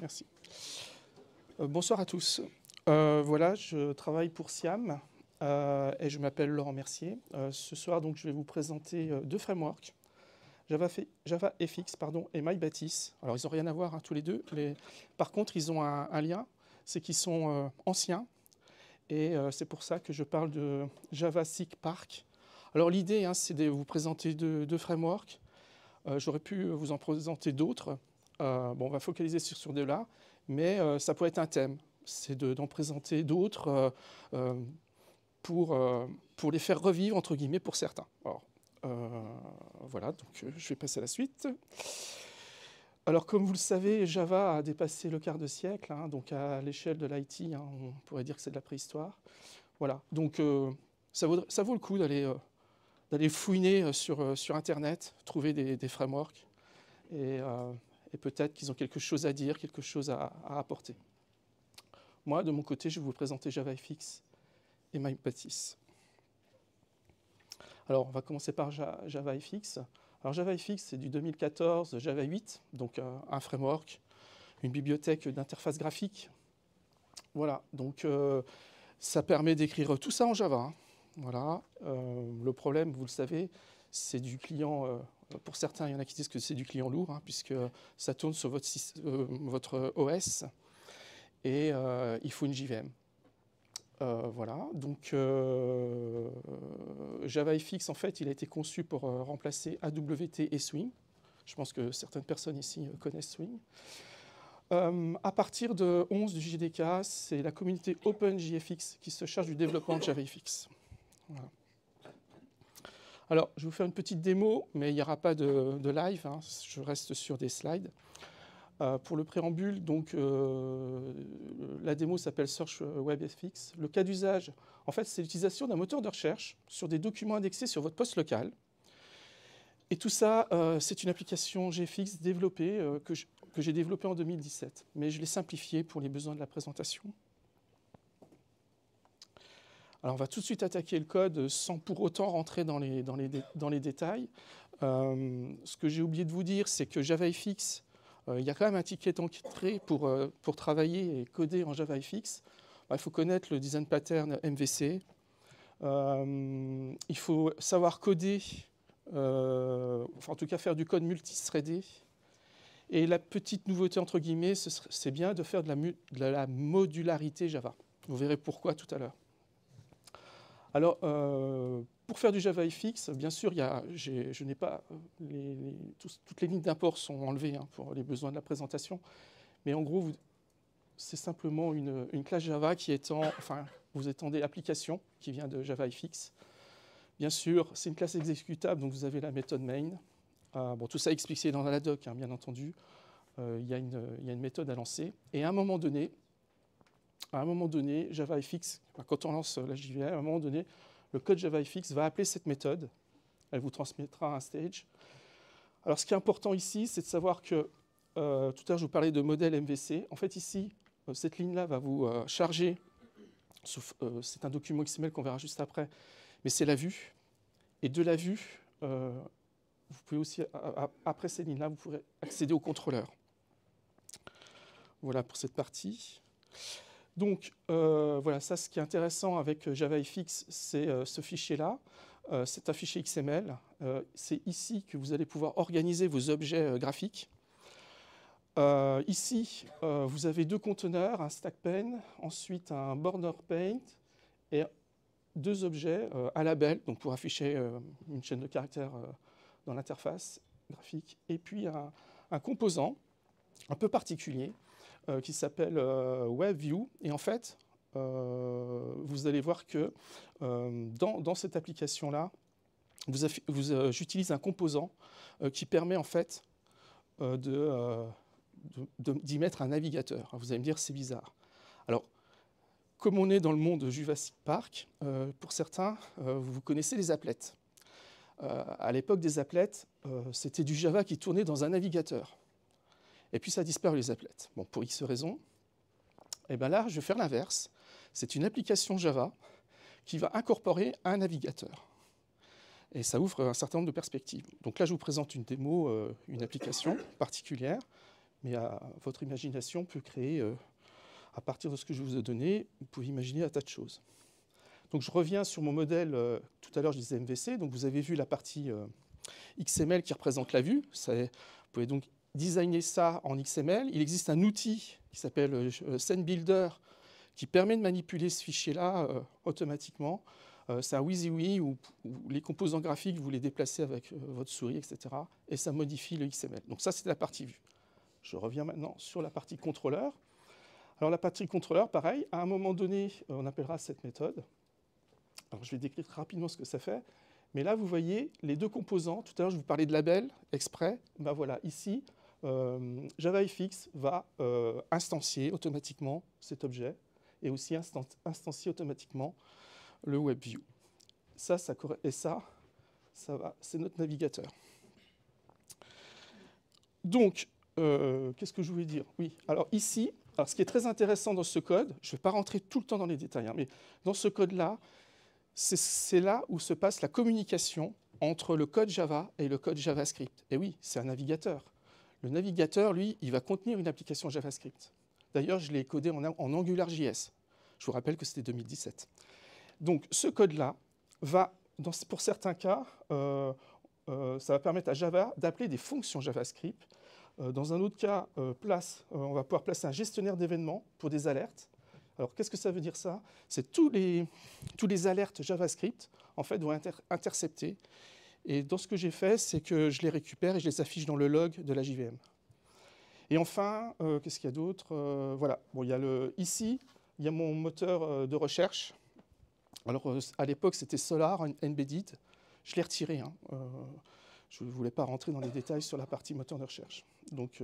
Merci. Euh, bonsoir à tous. Euh, voilà, je travaille pour Siam euh, et je m'appelle Laurent Mercier. ce soir, donc, je vais vous présenter deux frameworks, JavaFX pardon, et MyBatis. Alors, ils n'ont rien à voir hein, tous les deux, mais par contre, ils ont un, lien, c'est qu'ils sont anciens et c'est pour ça que je parle de Java Park. Alors, l'idée, hein, c'est de vous présenter deux frameworks euh, j'aurais pu vous en présenter d'autres. Euh, bon, on va focaliser sur, sur là mais euh, ça pourrait être un thème. C'est d'en présenter d'autres pour, pour les faire revivre, entre guillemets, pour certains. voilà, donc je vais passer à la suite. Alors, comme vous le savez, Java a dépassé le quart de siècle, hein, donc à l'échelle de l'IT, hein, on pourrait dire que c'est de la préhistoire. Voilà, donc ça, vaut, ça vaut le coup d'aller d'aller fouiner euh, sur, euh, sur Internet, trouver des, frameworks, euh, et, peut-être qu'ils ont quelque chose à dire, quelque chose à, apporter. Moi, de mon côté, je vais vous présenter JavaFX et MyPathis. Alors, on va commencer par JavaFX. Alors, JavaFX, c'est du 2014, Java 8, donc un framework, une bibliothèque d'interface graphique. Voilà, donc ça permet d'écrire tout ça en Java. Hein. Voilà. Euh, le problème, vous le savez, c'est du client. Euh, pour certains, il y en a qui disent que c'est du client lourd, hein, puisque ça tourne sur votre, OS euh, et il faut une JVM. voilà, donc JavaFX, en fait, il a été conçu pour remplacer AWT et Swing. Je pense que certaines personnes ici connaissent Swing. à partir de 11 du JDK, c'est la communauté OpenJFX qui se charge du développement de JavaFX. Alors, je vais vous faire une petite démo, mais il n'y aura pas de, live. Hein. je reste sur des slides. Euh, pour le préambule, donc, euh, la démo s'appelle Search WebFX. Le cas d'usage, en fait, c'est l'utilisation d'un moteur de recherche sur des documents indexés sur votre poste local. Et tout ça, euh, c'est une application GFX développée, que j'ai développée en 2017, mais je l'ai simplifiée pour les besoins de la présentation. Alors on va tout de suite attaquer le code sans pour autant rentrer dans les, dans les, dans les détails. Euh, ce que j'ai oublié de vous dire, c'est que JavaFX, euh, il y a quand même un ticket d'entrée pour, euh, pour travailler et coder en JavaFX. Bah, il faut connaître le design pattern MVC. il faut savoir coder, enfin, en tout cas faire du code multithreadé. Et la petite nouveauté, entre guillemets, c'est bien de faire de la, de la modularité Java. Vous verrez pourquoi tout à l'heure. Alors, euh, pour faire du JavaFX, bien sûr, il je n'ai pas euh, toutes les lignes d'import sont enlevées hein, pour les besoins de la présentation, mais en gros, c'est simplement une, classe Java qui étend, enfin, vous étendez application qui vient de Java Bien sûr, c'est une classe exécutable, donc vous avez la méthode main. Ah, bon, tout ça expliqué dans la doc, hein, bien entendu. Euh, il y, a une méthode à lancer. Et à un moment donné, à un moment donné, JavaFX, quand on lance euh, la JVM, à un moment donné, le code JavaFX va appeler cette méthode. Elle vous transmettra un stage. Alors, ce qui est important ici, c'est de savoir que, euh, tout à l'heure, je vous parlais de modèle MVC. En fait, ici, euh, cette ligne-là va vous charger. C'est un document XML qu'on verra juste après, mais c'est la vue. Et de la vue, vous pouvez aussi, après cette ligne là vous pourrez accéder au contrôleur. Voilà pour cette partie. Donc euh, voilà, ça ce qui est intéressant avec euh, JavaFX, c'est euh, ce fichier-là. c'est un fichier XML. c'est ici que vous allez pouvoir organiser vos objets graphiques. ici, vous avez deux conteneurs, un stack pane, ensuite un border paint et deux objets à label, donc pour afficher une chaîne de caractères dans l'interface graphique, et puis un composant un peu particulier euh, qui s'appelle euh, WebView. Et en fait, euh, vous allez voir que dans, cette application-là, j'utilise un composant qui permet en fait d'y mettre un navigateur. Vous allez me dire, c'est bizarre. Alors, comme on est dans le monde Jurassic Park, pour certains, vous connaissez les applets. à l'époque des applets, c'était du Java qui tournait dans un navigateur et puis ça disperse les applets. Bon, pour X raisons, et eh bien là, je vais faire l'inverse. C'est une application Java qui va incorporer un navigateur. Et ça ouvre un certain nombre de perspectives. Donc là, je vous présente une démo, euh, une application particulière, mais à votre imagination peut créer, euh, à partir de ce que je vous ai donné, vous pouvez imaginer un tas de choses. Donc je reviens sur mon modèle, euh, tout à l'heure je disais MVC, donc vous avez vu la partie XML qui représente la vue, vous pouvez donc designer ça en XML. Il existe un outil qui s'appelle euh, Builder qui permet de manipuler ce fichier-là euh, automatiquement. Euh, c'est un oui où, les composants graphiques, vous les déplacez avec votre souris, etc. Et ça modifie le XML. Donc ça, c'est la partie vue. Je reviens maintenant sur la partie contrôleur. Alors la partie contrôleur, pareil, à un moment donné, on appellera cette méthode. je vais décrire rapidement ce que ça fait. Mais là, vous voyez les deux composants. Tout à l'heure, je vous parlais de label exprès. Ben voilà, ici, euh, JavaFX va euh, instancier automatiquement cet objet et aussi instancier automatiquement le WebView. Ça, et ça, ça va, c'est notre navigateur. Donc, euh, qu'est-ce que je voulais dire Oui, alors ici, alors ce qui est très intéressant dans ce code, je ne vais pas rentrer tout le temps dans les détails, hein, mais dans ce code-là, c'est là où se passe la communication entre le code Java et le code JavaScript. Et oui, c'est un navigateur. Le navigateur, lui, il va contenir une application JavaScript. D'ailleurs, je l'ai codé en, AngularJS. Je vous rappelle que c'était 2017. Donc, ce code-là va, dans, pour certains cas, euh, euh, ça va permettre à Java d'appeler des fonctions JavaScript. Euh, dans un autre cas, place, on va pouvoir placer un gestionnaire d'événements pour des alertes. Alors, qu'est-ce que ça veut dire ça C'est tous les, tous les alertes JavaScript, en fait, vont intercepter et donc ce que j'ai fait, c'est que je les récupère et je les affiche dans le log de la JVM. Et enfin, euh, qu'est-ce qu'il y a d'autre euh, Voilà, bon, il y a le, ici, il y a mon moteur euh, de recherche. Alors à l'époque, c'était Solar Embedded. Je l'ai retiré. Hein, je ne voulais pas rentrer dans les détails sur la partie moteur de recherche. Donc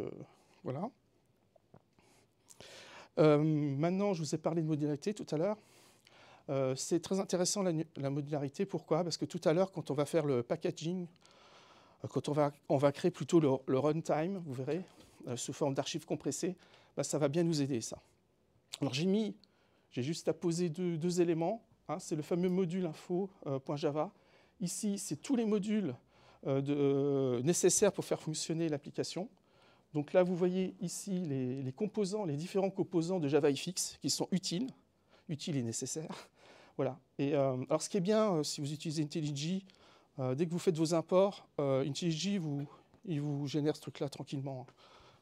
voilà. maintenant, je vous ai parlé de modalité tout à l'heure. Euh, c'est très intéressant la, modularité. Pourquoi Parce que tout à l'heure, quand on va faire le packaging, euh, quand on va, on va créer plutôt le, runtime, vous verrez, euh, sous forme d'archives compressées, bah, ça va bien nous aider ça. Alors j'ai mis, j'ai juste à poser deux, éléments. Hein. c'est le fameux module info.java. Ici, c'est tous les modules nécessaires pour faire fonctionner l'application. Donc là, vous voyez ici les, les, composants, les différents composants de JavaFX qui sont utiles utile et nécessaire. Voilà. Et, euh, alors, ce qui est bien, euh, si vous utilisez IntelliJ, euh, dès que vous faites vos imports, IntelliJ, vous, il vous génère ce truc-là tranquillement. Hein.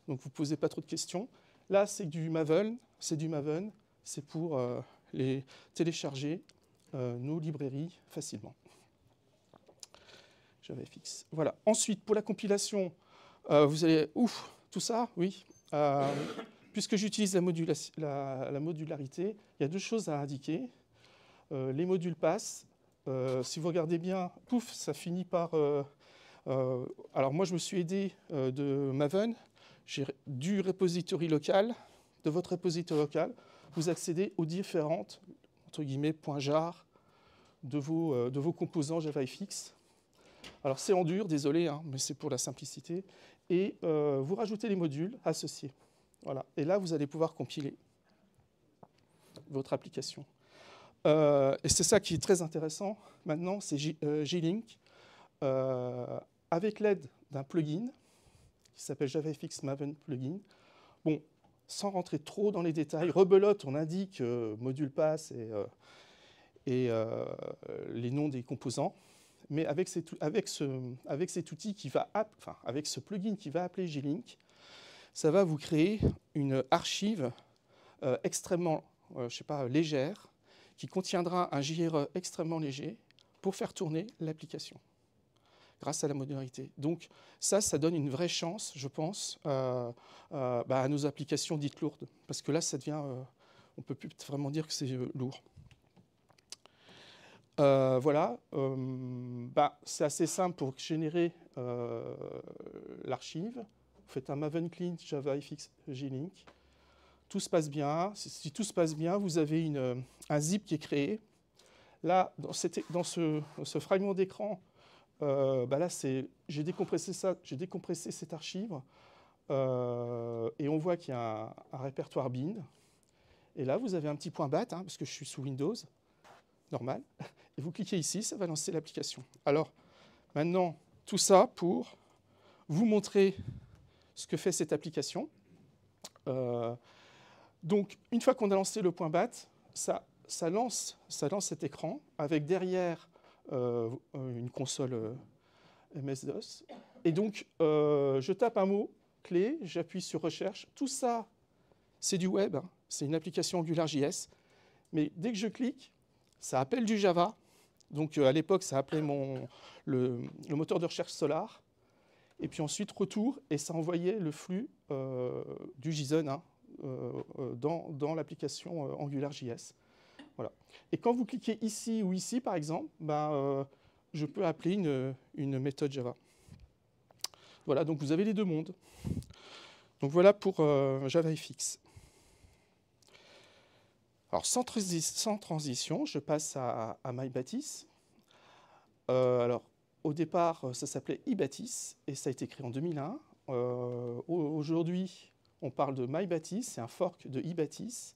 Donc, vous ne posez pas trop de questions. Là, c'est du Maven. C'est du Maven. C'est pour les télécharger nos librairies facilement. J'avais fixe. Voilà. Ensuite, pour la compilation, vous allez, ouf, tout ça, oui puisque j'utilise la, modularité, il y a deux choses à indiquer. Euh, les modules passent. Euh, si vous regardez bien, pouf, ça finit par... Euh, alors moi, je me suis aidé de Maven, du repository local, de votre repository local, vous accédez aux différentes, entre guillemets, points jar de vos, de vos composants JavaFX. Alors c'est en dur, désolé, hein, mais c'est pour la simplicité. Et vous rajoutez les modules associés. Voilà. Et là, vous allez pouvoir compiler votre application. Euh, et c'est ça qui est très intéressant maintenant, c'est g euh, link euh, avec l'aide d'un plugin qui s'appelle JavaFX Maven Plugin. Bon, sans rentrer trop dans les détails, rebelote, on indique module pass et, les noms des composants. Mais avec, cet, ce, outil avec ce plugin qui va appeler g link ça va vous créer une archive euh, extrêmement, euh, je sais pas, légère, qui contiendra un JRE extrêmement léger pour faire tourner l'application grâce à la modularité. Donc ça, ça donne une vraie chance, je pense, euh, bah, à nos applications dites lourdes, parce que là, ça devient, on peut plus vraiment dire que c'est lourd. voilà, bah, c'est assez simple pour générer l'archive. Vous faites un Maven Clean Java FX Link. Tout se passe bien. Si tout se passe bien, vous avez euh, un zip qui est créé. Là, dans, ce, fragment d'écran, euh, bah j'ai décompressé ça, décompressé archive. Euh, et on voit qu'il y a un, répertoire bin. Et là, vous avez un petit point bat, hein, parce que je suis sous Windows, normal. Et vous cliquez ici, ça va lancer l'application. Alors, maintenant, tout ça pour vous montrer ce que fait cette application. Euh, donc, une fois qu'on a lancé le point BAT, ça, ça, lance, ça lance cet écran avec derrière euh, une console euh, MS-DOS. Et donc, je tape un mot clé, j'appuie sur recherche. Tout ça, c'est du web, hein. c'est une application AngularJS. Mais dès que je clique, ça appelle du Java. Donc, à l'époque, ça appelait mon, le moteur de recherche Solar. Et puis ensuite, retour, et ça envoyait le flux euh, du JSON hein, euh, euh, dans, dans l'application AngularJS. Voilà. Et quand vous cliquez ici ou ici, par exemple, ben, je peux appeler une, méthode Java. Voilà, donc vous avez les deux mondes. Donc voilà pour JavaFX. Alors sans, transition, je passe à, à MyBatis. alors au départ, euh, ça s'appelait Ibatis et ça a été créé en 2001. Euh, aujourd'hui, on parle de MyBatis, c'est un fork de Ibatis.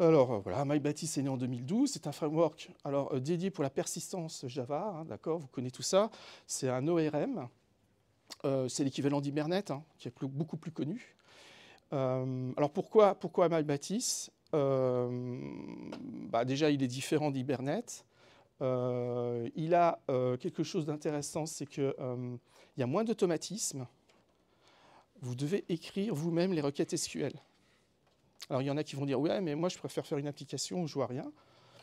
Alors euh, voilà, MyBatis est né en 2012, c'est un framework alors, dédié pour la persistance Java, hein, d'accord, vous connaissez tout ça. C'est un ORM, c'est l'équivalent d'Hibernet, hein, qui est beaucoup plus connu. alors pourquoi, pourquoi MyBatis bah, Déjà, il est différent d'Hibernet. Euh, il a euh, quelque chose d'intéressant, c'est qu'il euh, y a moins d'automatisme. Vous devez écrire vous-même les requêtes SQL. Alors il y en a qui vont dire ouais, mais moi je préfère faire une application où je vois rien.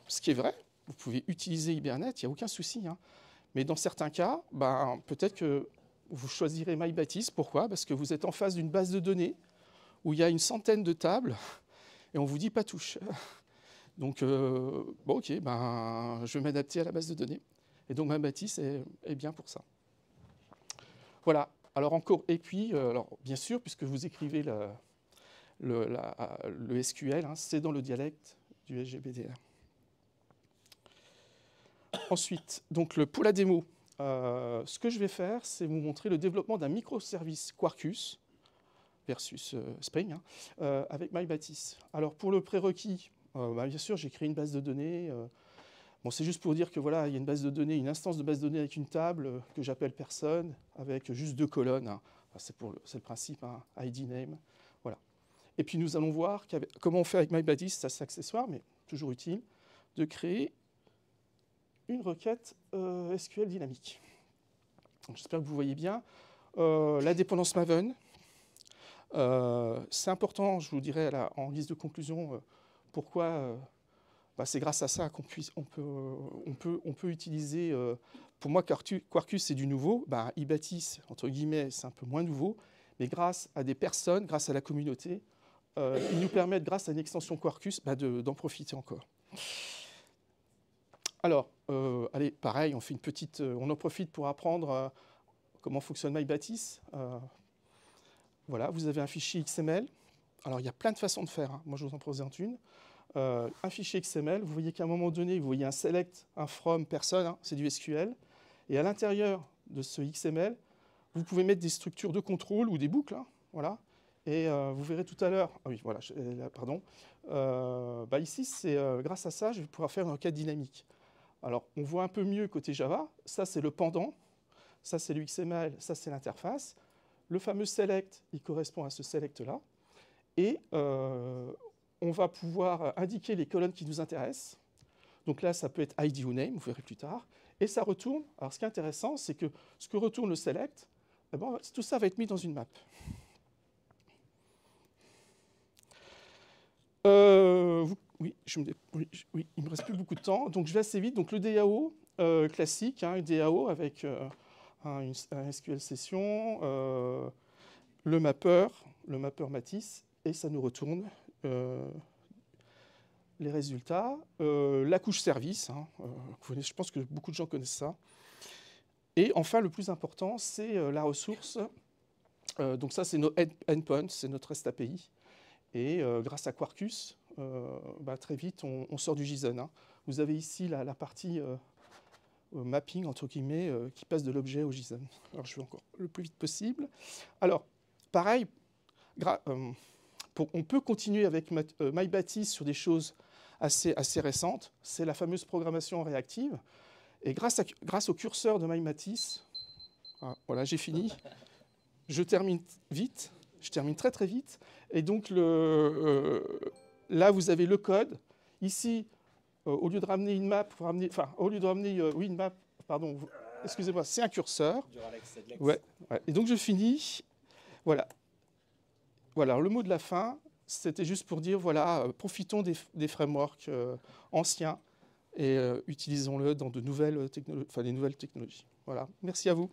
Ce qui est vrai, vous pouvez utiliser Hibernate, il n'y a aucun souci. Hein. Mais dans certains cas, ben, peut-être que vous choisirez MyBatis. Pourquoi Parce que vous êtes en face d'une base de données où il y a une centaine de tables et on vous dit pas touche. Donc, euh, bon, ok, ben, je vais m'adapter à la base de données. Et donc, ma est, bien pour ça. Voilà. Alors, encore, et puis, euh, alors, bien sûr, puisque vous écrivez le, SQL, hein, c'est dans le dialecte du SGBDR. Ensuite, donc le, pour la démo, euh, ce que je vais faire, c'est vous montrer le développement d'un microservice Quarkus versus Spain Spring hein, avec MyBatis. Alors pour le prérequis, euh, bah, bien sûr, j'ai créé une base de données. Euh. Bon, c'est juste pour dire que voilà, il y a une base de données, une instance de base de données avec une table euh, que j'appelle personne, avec juste deux colonnes. Hein. c'est le, principe, ID hein, name. Voilà. Et puis nous allons voir comment on fait avec MyBuddy, ça c'est accessoire, mais toujours utile, de créer une requête SQL dynamique. J'espère que vous voyez bien. la dépendance Maven, c'est important, je vous dirais en guise de conclusion, pourquoi euh, bah, c'est grâce à ça qu'on puisse, on peut, euh, utiliser. Euh, pour moi, Quarkus, c'est du nouveau. Bah, Ibatis, entre guillemets, c'est un peu moins nouveau. Mais grâce à des personnes, grâce à la communauté, ils nous permettent, grâce à une extension Quarkus, bah, d'en profiter encore. Alors, allez, pareil, on fait une petite, on en profite pour apprendre comment fonctionne MyBatis. voilà, vous avez un fichier XML. Alors, il y a plein de façons de faire. Hein. Moi, je vous en présente une un euh, fichier XML. Vous voyez qu'à un moment donné, vous voyez un select, un from, personne, hein, c'est du SQL. Et à l'intérieur de ce XML, vous pouvez mettre des structures de contrôle ou des boucles. Hein, voilà. Et euh, vous verrez tout à l'heure, ah oui, voilà, euh, pardon. Bah, ici, c'est grâce à ça, je vais pouvoir faire une requête dynamique. Alors, on voit un peu mieux côté Java. Ça, c'est le pendant. Ça, c'est le XML. Ça, c'est l'interface. Le fameux select, il correspond à ce select-là. Et euh, on va pouvoir euh, indiquer les colonnes qui nous intéressent. Donc là, ça peut être ID ou name, vous verrez plus tard. Et ça retourne. Alors ce qui est intéressant, c'est que ce que retourne le select, eh ben, tout ça va être mis dans une map. Euh, oui, je il ne me reste plus beaucoup de temps. Donc je vais assez vite. Donc le DAO euh, classique, hein, un DAO avec une, un, SQL session, le mapper, le mapper Matisse, et ça nous retourne euh, les résultats. Euh, la couche service, hein, euh, je pense que beaucoup de gens connaissent ça. Et enfin, le plus important, c'est la ressource. donc ça, c'est nos endpoints, c'est notre REST API. Et grâce à Quarkus, bah, très vite, on, sort du JSON. Hein. Vous avez ici la, partie mapping, entre guillemets, qui passe de l'objet au JSON. Alors, je vais encore le plus vite possible. Alors, pareil, on peut continuer avec euh, MyBatis sur des choses assez, récentes. C'est la fameuse programmation réactive. Et grâce, au curseur de MyBatis, ah, voilà, j'ai fini. Je termine vite. Je termine très très vite. Et donc euh, là, vous avez le code. Ici, euh, au lieu de ramener une map, enfin, au lieu de ramener une map, pardon, excusez-moi, c'est un curseur. Et donc je finis. Voilà. Voilà, le mot de la fin, c'était juste pour dire, voilà, euh, profitons des, des frameworks euh, anciens et euh, utilisons-le dans de nouvelles, nouvelles technologies. Voilà, merci à vous.